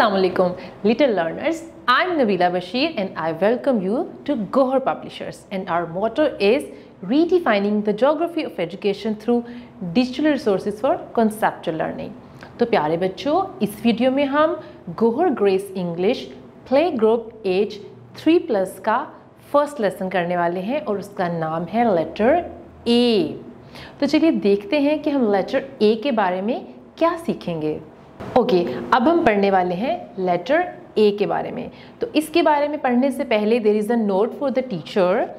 Assalamualaikum, little learners. I'm Nabila Bashir and I welcome you to Gohar Publishers. And our motto is redefining the geography of education through digital resources for conceptual learning. तो प्यारे बच्चों इस video में हम Gohar Grace English play group age three plus का first lesson करने वाले हैं और उसका नाम है लेटर ए तो चलिए देखते हैं कि हम लेटर ए के बारे में क्या सीखेंगे ओके okay, अब हम पढ़ने वाले हैं लेटर ए के बारे में तो इसके बारे में पढ़ने से पहले there is a note for the teacher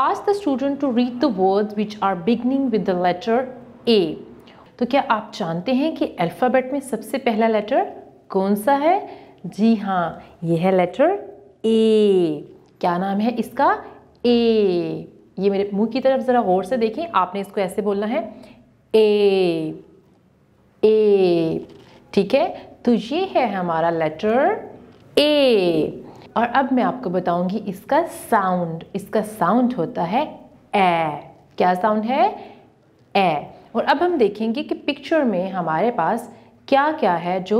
ask the student to read the words which are beginning with the letter A तो क्या आप जानते हैं कि अल्फ़ाबेट में सबसे पहला लेटर कौन सा है जी हाँ यह है लेटर ए क्या नाम है इसका ए ये मेरे मुंह की तरफ ज़रा गौर से देखें आपने इसको ऐसे बोलना है ए ए ठीक है तो ये है हमारा लेटर ए और अब मैं आपको बताऊंगी इसका साउंड इसका साउंड होता है ए क्या साउंड है ए और अब हम देखेंगे कि पिक्चर में हमारे पास क्या क्या है जो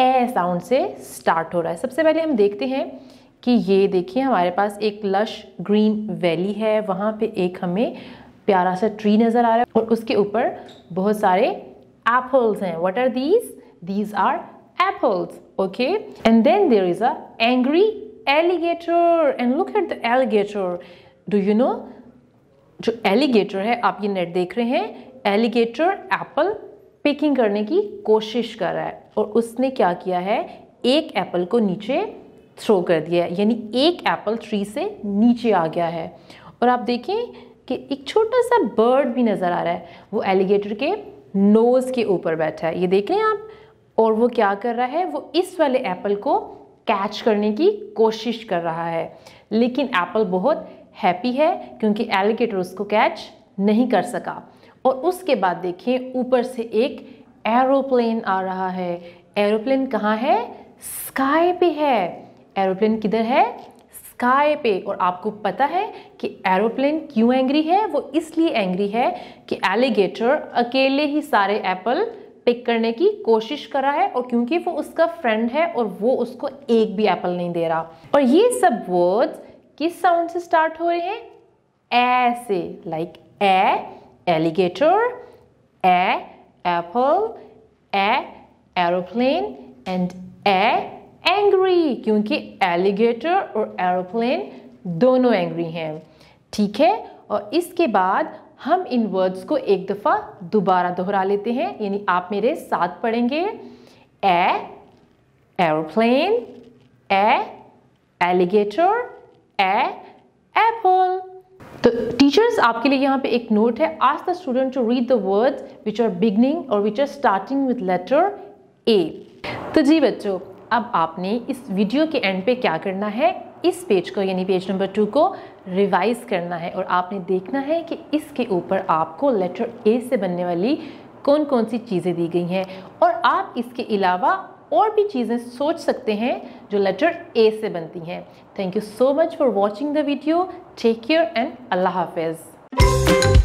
ए साउंड से स्टार्ट हो रहा है सबसे पहले हम देखते हैं कि ये देखिए हमारे पास एक लश ग्रीन वैली है वहाँ पे एक हमें प्यारा सा ट्री नज़र आ रहा है और उसके ऊपर बहुत सारे एप्पल्स हैं what are these These are apples, okay? And then there is a angry alligator and look at the alligator. Do you know? जो एलिगेटर है आप ये नेट देख रहे हैं एलिगेटर एप्पल पिकिंग करने की कोशिश कर रहा है और उसने क्या किया है एक एप्पल को नीचे थ्रो कर दिया है यानी एक एप्पल ट्री से नीचे आ गया है और आप देखें कि एक छोटा सा बर्ड भी नज़र आ रहा है वो एलिगेटर के नोज़ के ऊपर बैठा है ये देख रहे हैं आप और वो क्या कर रहा है वो इस वाले एप्पल को कैच करने की कोशिश कर रहा है लेकिन एप्पल बहुत हैप्पी है क्योंकि एलिगेटर उसको कैच नहीं कर सका और उसके बाद देखिए ऊपर से एक एरोप्लेन आ रहा है एरोप्लेन कहाँ है स्काई पे है एरोप्लेन किधर है स्काई पे और आपको पता है कि एरोप्लेन क्यों एंग्री है वो इसलिए एंग्री है कि एलिगेटर अकेले ही सारे एप्पल पिक करने की कोशिश कर रहा है और क्योंकि वो उसका फ्रेंड है और वो उसको एक भी एप्पल नहीं दे रहा और ये सब वर्ड्स किस साउंड से स्टार्ट हो रहे हैं ए से like a alligator a apple a aeroplane and a angry क्योंकि एलिगेटर और एरोप्लेन दोनों एंग्री हैं ठीक है और इसके बाद हम इन वर्ड्स को एक दफ़ा दोबारा दोहरा लेते हैं यानी आप मेरे साथ पढ़ेंगे a aeroplane a alligator a apple तो टीचर्स आपके लिए यहाँ पे एक नोट है ask the student to read the words which are beginning और which are starting with letter A तो जी बच्चों अब आपने इस वीडियो के एंड पे क्या करना है इस पेज को यानी पेज नंबर टू को रिवाइज़ करना है और आपने देखना है कि इसके ऊपर आपको लेटर ए से बनने वाली कौन कौन सी चीज़ें दी गई हैं और आप इसके अलावा और भी चीज़ें सोच सकते हैं जो लेटर ए से बनती हैं thank you so much for watching the video take care and अल्लाह हाफिज़